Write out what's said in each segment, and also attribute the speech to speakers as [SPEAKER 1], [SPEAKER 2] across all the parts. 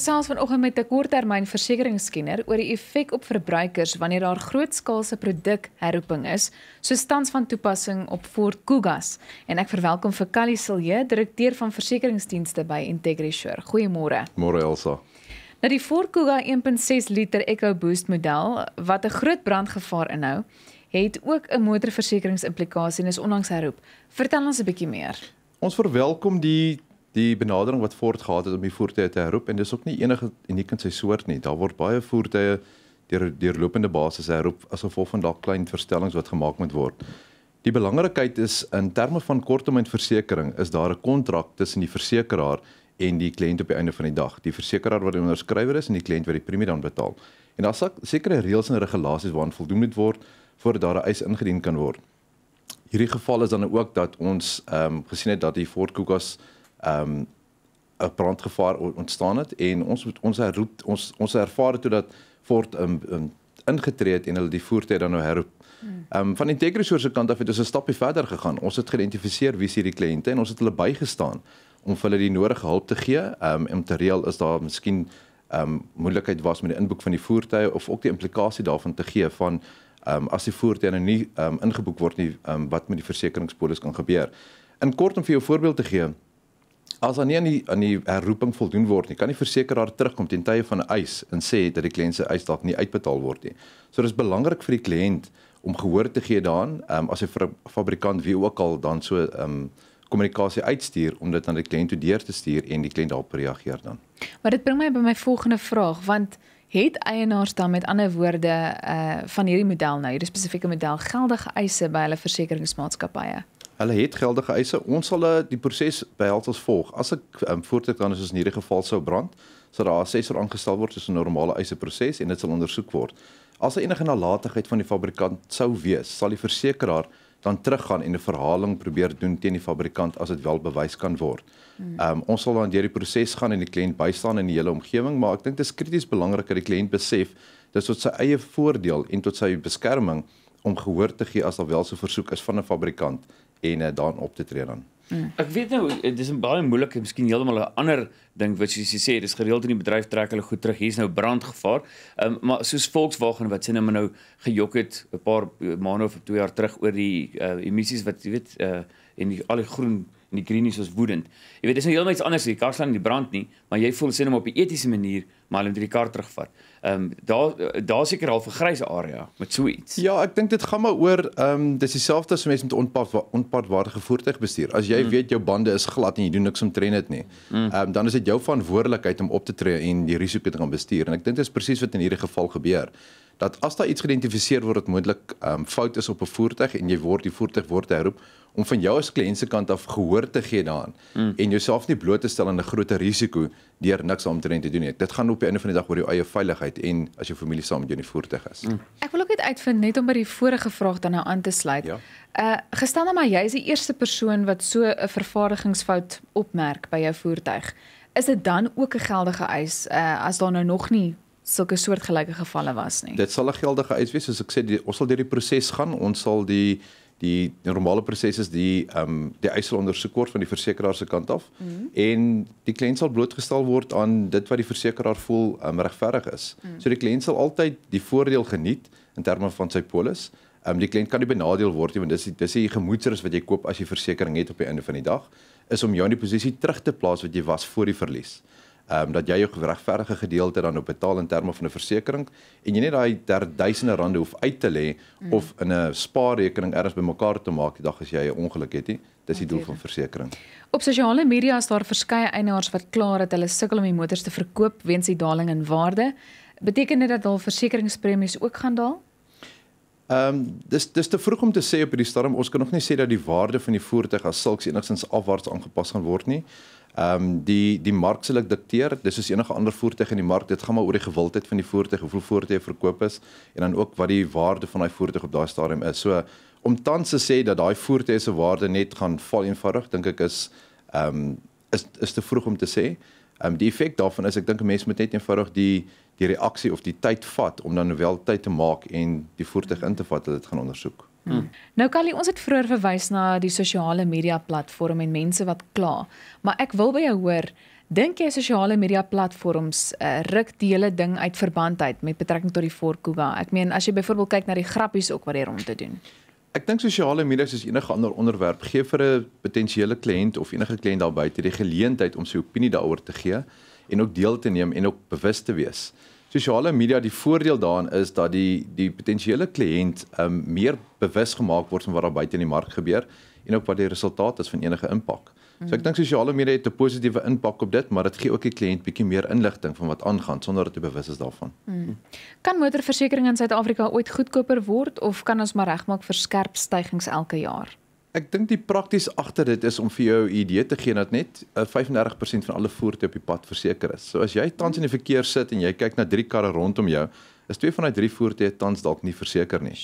[SPEAKER 1] Gesels vanoggend met 'n korttermynversekeringskenner oor die effek op verbruikers wanneer daar grootskaalse produk herroeping is, soos tans van toepassing op Ford Kugas. En ek verwelkom vir Callie Silje, direkteur van versekeringsdienste by Integrity Sure. Goeiemôre. Môre Elsa. Nou die Ford Kuga 1.6 liter EcoBoost model wat 'n groot brandgevaar inhou, het ook 'n motorversekeringsimplikasie en is onlangs herroep. Vertel ons 'n bietjie meer.
[SPEAKER 2] Ons verwelkom die die benadering wat Ford gehad het om die voertuie te herroep en dis ook nie enige uniek in sy soort nie. Daar word baie voertuie deur deurlopende basis herroep asof hulle van dalk klein verstellings wat gemaak moet word. Die belangrikheid is in terme van korttermynversekering is daar 'n kontrak tussen die versekeraar en die kliënt op die einde van die dag. Die versekeraar wat die onderskrywer is en die kliënt wat die premie dan betaal. En daar's sekere reëls en regulasies waaraan voldoen moet word voordat daar 'n eis ingedien kan word. Hierdie geval is dan ook dat ons ehm um, gesien het dat die Ford Kugas um 'n brandgevaar ontstaan het en ons moet ons herroep ons ons ervaar toe dat Ford um, um, ingetree het en hulle die voertuie dan nou herroep. Ehm um, van Integrisoor se kant af het ons 'n stapie verder gegaan. Ons het geïdentifiseer wie hierdie kliënte en ons het hulle bygestaan om vir hulle die nodige hulp te gee. Ehm um, om te reël is daar miskien ehm um, moeilikheid was met die inboek van die voertuie of ook die implikasie daarvan te gee van ehm um, as die voertuie nou nie ehm um, ingeboek word nie, ehm um, wat met die versekeringspolis kan gebeur. In kort om vir jou voorbeeld te gee, as aan nie aan die aan die herroeping voldoen word nie, kan die versekeraar terugkom teen tye van 'n eis en sê dat die kliënt se eis dalk nie uitbetaal word nie. So dis belangrik vir die kliënt om gehoor te gee daaraan, ehm um, as 'n fabrikant wie ook al dan so ehm um, kommunikasie uitstuur om dit aan die kliënt toe deur te stuur en die kliënt daarop reageer dan.
[SPEAKER 1] Maar dit bring my by my volgende vraag want het eienaars dan met ander woorde uh van hierdie model nou hierdie spesifieke model geldige eise by hulle versekeringsmaatskappye?
[SPEAKER 2] hulle het geldige eise. Ons sal eh, die proses behels as volg. As ek um, voortek dan is ons in hierdie geval sou brand, sal daar 'n assessor aangestel word soos 'n normale eise proses en dit sal ondersoek word. As daar er enige nalatigheid van die fabrikant sou wees, sal die versekeraar dan teruggaan en 'n verhaling probeer doen teen die fabrikant as dit wel bewys kan word. Hmm. Ehm um, ons sal dan deur die proses gaan en die kliënt bystaan in die hele omgewing, maar ek dink dit is krities belangrik dat die kliënt besef dis tot sy eie voordeel en tot sy beskerming om gehoor te gee as daar wel so versoek is van 'n fabrikant en uh, eh, dan op te tree dan.
[SPEAKER 3] Hmm. Ek weet nou eh, dis 'n baie moeilike en miskien heeltemal 'n ander ding wat jy sê dis gereeld in die bedryf trek hulle goed terug. Hier's nou brandgevaar. Um, maar soos Volkswagen wat sê nou nou gejok het 'n paar eh, maande of 2 jaar terug oor die uh, emissies wat jy weet uh, en die, al die groen en die greenies was woedend. Jy weet, dis nou heeltemal iets anders hier. Kar staan in die brand nie, maar jy voel sin om op 'n etiese manier maar hulle moet die kar terugvat. Ehm um, daar daar seker half 'n grys area
[SPEAKER 2] met so iets. Ja, ek dink dit gaan maar oor ehm um, dis dieselfde as mense met onpad onpadwaardige voertuig bestuur. As jy mm. weet jou bande is glad en jy doen niks om tren dit nie. Mm. Ehm mm. um, dan is dit jou verantwoordelikheid om op te tree en die risiko te gaan bestuur. En ek dink dit is presies wat in hierdie geval gebeur dat as daar iets geïdentifiseer word wat moontlik ehm um, fout is op 'n voertuig en jy word die voertuig word herroep, om van jou as kliënt se kant af gehoor te gee daaraan mm. en jouself nie bloot te stel aan 'n groter risiko deur niks omtrent te doen nie. Dit gaan op die einde van die dag oor jou eie veiligheid en as jou familie saam met jou in die voertuig is. Mm.
[SPEAKER 1] Ek wil ook net uitvind net om by die vorige vraag dan nou aan te sluit. Ja. Uh eh, gestel nou maar jy is die eerste persoon wat so 'n vervaardigingsfout opmerk by jou voertuig. Is dit dan ook 'n geldige eis uh as daar nou nog nie sulke soortgelyke gevalle was
[SPEAKER 2] nie? Dit sal 'n geldige eis wees soos ek sê die, ons sal deur die proses gaan. Ons sal die die normale proses is die ehm um, die eis sal ondersoek word van die versekeraar se kant af mm -hmm. en die kliënt sal blootgestel word aan dit wat die versekeraar voel um, regverdig is. Mm -hmm. So die kliënt sal altyd die voordeel geniet in terme van sy polis. Ehm um, die kliënt kan nie benadeel word nie want dis dis 'n gemoedsrus wat jy koop as jy versekerings het op die einde van die dag is om jou in die posisie terug te plaas wat jy was voor die verlies um, dat jy jou geregverdige gedeelte dan op betaal in terme van 'n versekering en jy net daai ter duisende rande hoef uit te lê mm. of in 'n spaarrekening ergens bymekaar te maak die dag as jy 'n ongeluk het nie. Dis die doel van versekerings.
[SPEAKER 1] Op sosiale media is daar verskeie eienaars wat klaar het hulle sukkel om die motors te verkoop weens die daling in waarde. Beteken dit dat hul versekeringspremies ook gaan daal?
[SPEAKER 2] Ehm um, dis dis te vroeg om te sê op hierdie stadium ons kan nog nie sê dat die waarde van die voertuig as sulks enigstens afwaarts aangepas gaan word nie. Ehm um, die die mark sal ek dikteer. Dis soos enige ander voertuig in die mark. Dit gaan maar oor die gewildheid van die voertuig, hoeveel voertuie verkoop is en dan ook wat die waarde van daai voertuig op daai stadium is. So om tans te sê dat daai voertuie se waarde net gaan val eenvoudig, dink ek is ehm um, is is te vroeg om te sê. Ehm um, die effek daarvan is ek dink 'n mens moet net eenvoudig die die reaksie of die tyd vat om dan wel tyd te maak en die voertuig in te vat dat dit gaan ondersoek. Hmm.
[SPEAKER 1] Nou Callie, ons het vroeër verwys na die sosiale media platform en mense wat kla, maar ek wil by jou hoor, dink jy sosiale media platforms uh, ruk die hele ding uit verband uit met betrekking tot die Forkuga? Ek meen as jy byvoorbeeld kyk na die grappies ook wat hier rond
[SPEAKER 3] te doen.
[SPEAKER 2] Ek dink sosiale media soos enige ander onderwerp gee vir 'n potensiële kliënt of enige kliënt daar buite die geleentheid om sy opinie daaroor te gee en ook deel te neem en ook bewus te wees sosiale media die voordeel daarin is dat die die potensiële kliënt um, ehm, meer bewus gemaak word van wat daar buite in die mark gebeur en ook wat die resultaat is van enige impak. So ek mm. dink sosiale media het 'n positiewe impak op dit, maar dit gee ook die kliënt bietjie meer inligting van wat aangaan sonder dat hy bewus is daarvan. Hmm.
[SPEAKER 1] Kan motorversekering in Suid-Afrika ooit goedkoper word of kan ons maar regmaak vir skerp stygings elke jaar?
[SPEAKER 2] Ek dink die prakties agter dit is om vir jou 'n idee te gee dat net 35% eh, van alle voertuie op die pad verseker is. So as jy tans in die verkeer sit en jy kyk na drie karre rondom jou, is twee van daai drie voertuie tans dalk nie verseker nie.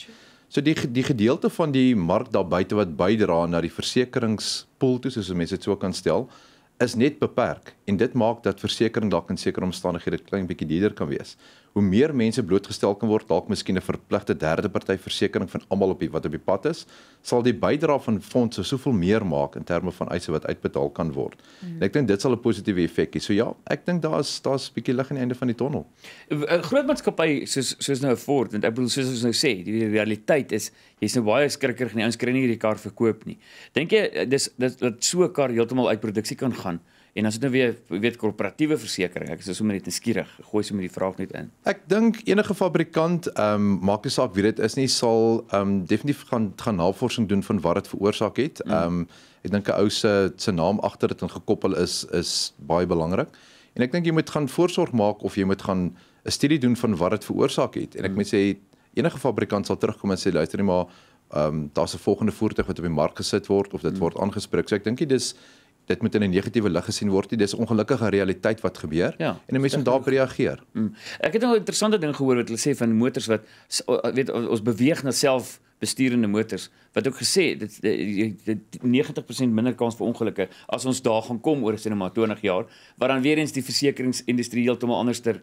[SPEAKER 2] So die die gedeelte van die mark daar buite wat bydra na die versekeringspool toe soos mense dit sou kan stel, is net beperk en dit maak dat versekerings dalk in sekere omstandighede klein bietjie duurder kan wees hoe meer mense blootgestel kan word dalk miskien 'n verpligte derde party versekerings van almal op die wat op die pad is sal die bydrae van fondse soveel meer maak in terme van eise wat uitbetaal kan word. Mm. En ek dink dit sal 'n positiewe effek hê. So ja, ek dink daar is daar's 'n bietjie lig aan die einde van die tonnel. 'n eh, Groot maatskappy soos soos nou Ford en ek bedoel soos ons nou sê, die realiteit is
[SPEAKER 3] jy's nou baie skrikkerig nie, ons kry nie hierdie kar verkoop nie. Dink jy eh, dis dis dat so 'n kar heeltemal uit produksie kan gaan? En as dit nou weer weet korporatiewe versekerings, ek is nou sommer net skieurig, gooi sommer die vraag net in.
[SPEAKER 2] Ek dink enige fabrikant, ehm um, maak nie saak wie dit is nie, sal ehm um, definitief gaan gaan navorsing doen van wat dit veroorsaak het. Hmm. Ehm mm. um, ek dink 'n ou se se naam agter dit en gekoppel is is baie belangrik. En ek dink jy moet gaan voorsorg maak of jy moet gaan 'n studie doen van wat dit veroorsaak het. En ek mm. moet sê enige fabrikant sal terugkom en sê luister nie maar ehm um, daar's 'n volgende voertuig wat op die mark gesit word of dit mm. word aangespreek. So ek dink dit is dit moet in 'n negatiewe lig gesien word nie. Dis 'n ongelukkige realiteit wat gebeur ja, en 'n mens moet daarop reageer.
[SPEAKER 3] Mm. Ek het nou 'n interessante ding gehoor wat hulle sê van motors wat weet ons beweeg na selfbesturende motors wat ook gesê dit, dit, dit 90% minder kans vir ongelukke as ons daar gaan kom oor sinema 20 jaar wat dan weer eens die versekeringsindustrie heeltemal anderster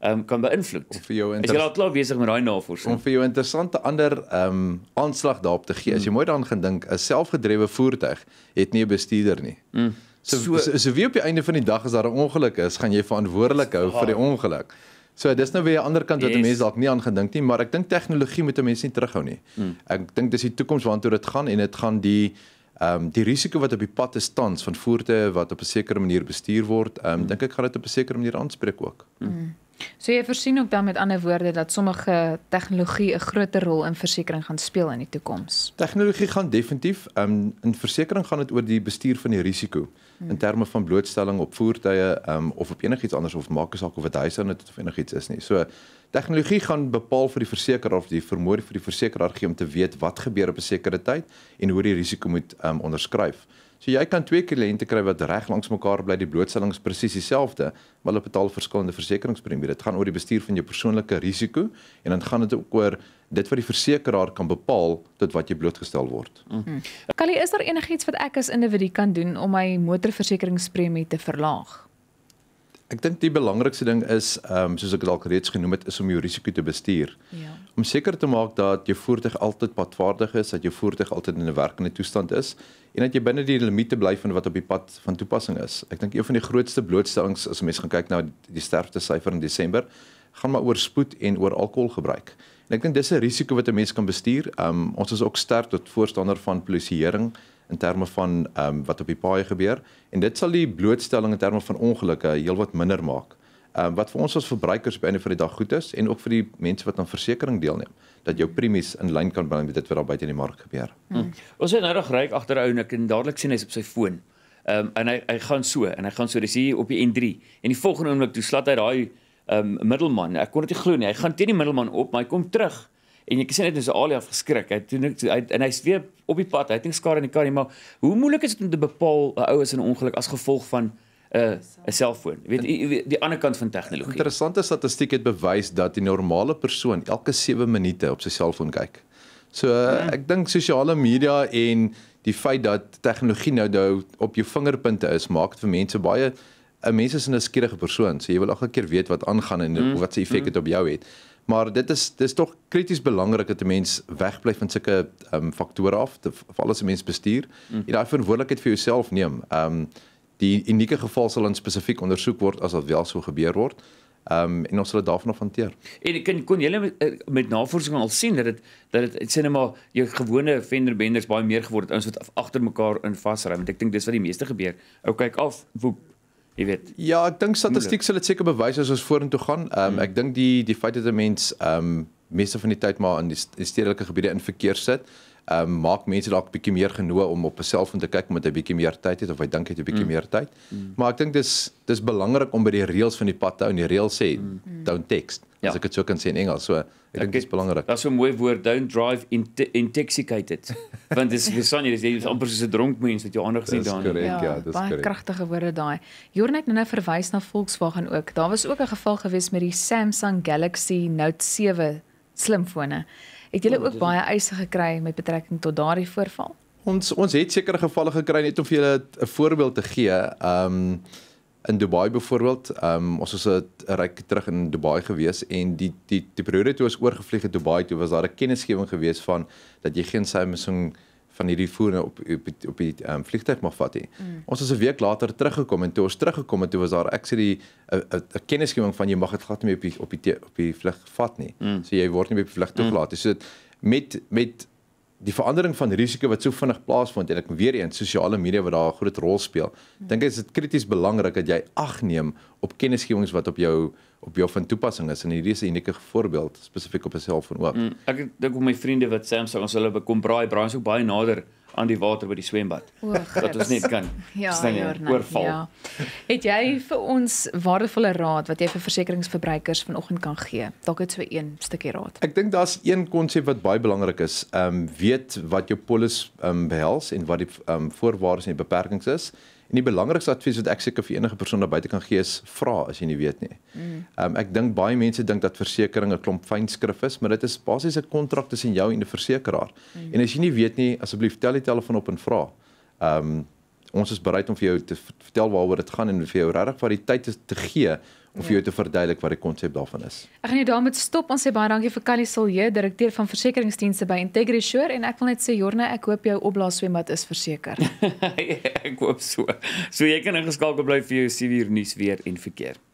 [SPEAKER 3] um, kan beïnvloed. Of vir jou is jy al
[SPEAKER 2] klaar besig met daai navorsing? Om vir jou interessante ander ehm um, aanslag daarop te gee. Mm. As jy hmm. mooi daaraan gedink, 'n selfgedrewe voertuig het nie 'n bestuurder nie. Mm. So so, so, so wie op die einde van die dag as daar 'n ongeluk is, gaan jy verantwoordelik hou vir die ah. ongeluk. So dis nou weer aan die ander kant wat yes. mense dalk nie aan gedink nie, maar ek dink tegnologie moet mense nie terughou nie. Mm. Ek dink dis die toekoms waartoe dit gaan en dit gaan die ehm um, die risiko wat op die pad is tans van voertuie wat op 'n sekere manier bestuur word, ehm um, mm. dink ek gaan dit op 'n sekere manier aanspreek ook.
[SPEAKER 1] Mm. So jy voorsien ook dan met ander woorde dat sommige tegnologie 'n groter rol in versekerings gaan speel in die toekoms.
[SPEAKER 2] Tegnologie gaan definitief um, in versekerings gaan dit oor die bestuur van die risiko hmm. in terme van blootstelling op voertuie um, of op enigiets anders of maak saak of dit huis aan dit of enigiets is nie. So tegnologie gaan bepaal vir die versekeraar of die vermoë vir die versekeraar gee om te weet wat gebeur op 'n sekere tyd en hoe die risiko moet um, onderskryf. So jy kan twee kliënte kry wat reg langs mekaar bly, die blootstellings presies dieselfde, maar hulle betaal verskillende versekeringspremies. Dit gaan oor die bestuur van jou persoonlike risiko en dan gaan dit ook oor dit wat die versekeraar kan bepaal tot wat jy blootgestel word.
[SPEAKER 3] Callie, mhm.
[SPEAKER 1] hmm. is daar enigiets wat ek as individu kan doen om my motorversekeringspremie te verlaag?
[SPEAKER 2] Ek dink die belangrikste ding is ehm um, soos ek dalk reeds genoem het is om jou risiko te bestuur. Ja. Om seker te maak dat jou voertuig altyd padvaardig is, dat jou voertuig altyd in 'n werkende toestand is en dat jy binne die limite bly van wat op die pad van toepassing is. Ek dink een van die grootste blootstellings as mense gaan kyk na die sterfte syfer in Desember, gaan maar oor spoed en oor alkoholgebruik. En ek dink dis 'n risiko wat 'n mens kan bestuur. Ehm um, ons is ook sterk tot voorstander van polisieering in terme van ehm um, wat op die paaie gebeur en dit sal die blootstelling in terme van ongelukke heelwat minder maak. Ehm um, wat vir ons as verbruikers by einde van die dag goed is en ook vir die mense wat aan versekerings deelneem dat jou premies in lyn kan bly met dit wat daar buite in die mark gebeur. Hm.
[SPEAKER 3] Hmm. Ons is nou reg ryk agter ou en ek en dadelik sien hy's op sy foon. Ehm um, en hy hy gaan so en hy gaan so dis hier op die N3 en die volgende oomblik toe slat hy daai ehm um, middelman. Ek kon dit nie glo nie. Hy gaan teen die middelman op, maar hy kom terug en ek sien net ons Alia verskrik. Hy toe hy en hy's weer op die pad. Hy het net skare in die kar nie, maar hoe moeilik is dit om te bepaal 'n ou is in ongeluk as gevolg van 'n uh, eh, 'n selfoon. Jy weet die ander kant van tegnologie.
[SPEAKER 2] Interessante statistiek het bewys dat die normale persoon elke 7 minute op sy selfoon kyk. So uh, ek dink sosiale media en die feit dat tegnologie nou nou op jou vingerpunte is, maak dit vir mense baie 'n eh, mens is 'n skierige persoon, so jy wil elke keer weet wat aangaan en mm. wat se effek hmm. dit mm. op jou het maar dit is dis tog krities belangrik dat 'n mens wegbly van sulke ehm um, faktore af te val as 'n mens bestuur mm. en daai verantwoordelikheid vir jouself neem. Ehm um, die unieke geval sal dan spesifiek ondersoek word as dit wel so gebeur word. Ehm um, en ons sal dit daarvan af hanteer.
[SPEAKER 3] En kan kon julle met, eh, met navorsing al sien dat dit dat dit sê net maar jou gewone fender benders baie meer geword het ons wat agter mekaar in vasry want ek dink dis wat die meeste gebeur.
[SPEAKER 2] Ou kyk af woep jy weet. Ja, ek dink statistiek sal dit seker bewys as ons vorentoe gaan. Ehm um, ek dink die die feit dat 'n mens ehm um, meeste van die tyd maar in die stedelike gebiede in verkeer sit ehm um, maak mense dalk bietjie meer genoeg om op homself om te kyk omdat hy bietjie meer tyd het of hy dink hy het 'n bietjie mm. meer tyd. Mm. Maar ek dink dis dis belangrik om by die reëls van die pad te hou en die reël sê mm. mm. don't text. Ja. As ek dit sou kan sê in Engels. So ek dink dit is belangrik. Daar's so 'n mooi woord don't drive
[SPEAKER 3] intoxicated. Want dis besonder is jy is amper soos 'n dronk mens wat jou ander gesien daarin. Dis korrek, ja, ja dis korrek. Baie
[SPEAKER 1] kragtige woorde daai. Jornet nou-nou verwys na Volkswagen ook. Daar was ook 'n geval gewees met die Samsung Galaxy Note 7 slimfone. Het julle ja, ook baie eise gekry met betrekking tot daardie voorval?
[SPEAKER 2] Ons ons het sekere gevalle gekry net om vir julle 'n voorbeeld te gee. Ehm um, in Dubai byvoorbeeld, ehm um, ons was 'n ryk terug in Dubai gewees en die die die prioriteit was oorgevlieg het Dubai toe was daar 'n kennisgewing gewees van dat jy geen Samsung van hierdie voëre op op op die ehm um, vliegtuig mag vat nie. Mm. Ons het 'n week later teruggekom en toe ons teruggekom het, toe was daar ek sê die 'n kennisgewing van jy mag dit glad nie op die op die op die vlug vat nie. Mm. So jy word nie by die vlug toegelaat mm. nie. Mm. So met met die verandering van risiko wat so vinnig plaasvind en ek weer eens sosiale media wat daar 'n groot rol speel. Dink ek is dit krities belangrik dat jy agneem op kennisgewings wat op jou op jou van toepassing is en hierdie is 'n unieke voorbeeld spesifiek op 'n selfoon ook.
[SPEAKER 3] Mm, ek dink op my vriende wat Samsung ons hulle bekom braai braai is ook baie nader aan die water by die swembad. O, dat ons net kan sny ja,
[SPEAKER 1] oorval. Ja. Het jy vir ons waardevolle raad wat jy vir versekeringsverbruikers vanoggend kan gee? Dalk net so een stukkie raad.
[SPEAKER 2] Ek dink daar's een konsep wat baie belangrik is. Ehm um, weet wat jou polis ehm um, behels en wat die ehm um, voorwaardes en beperkings is. En die belangrikste advies wat ek seker vir enige persoon daar buite kan gee is vra as jy nie weet nie. Mm. Ehm um, ek dink baie mense dink dat versekerings 'n klomp fynskrif is, maar dit is basies 'n kontrak tussen jou en die versekeraar. Mm. En as jy nie weet nie, asseblief tel die telefoon op en vra. Ehm um, ons is bereid om vir jou te vertel waaroor dit gaan en vir jou regtig wat die tyd is te gee om vir jou ja. te verduidelik wat die konsep daarvan is.
[SPEAKER 1] Ek gaan jou daarmee stop. Ons sê baie dankie vir Callie Silje, direkteur van versekeringsdienste by Integrity Sure en ek wil net sê Jorne, ek hoop jou opblaas swemmat is verseker.
[SPEAKER 3] Ja, ek hoop so. So jy kan ingeskakel bly vir jou 7 uur nuus weer en verkeer.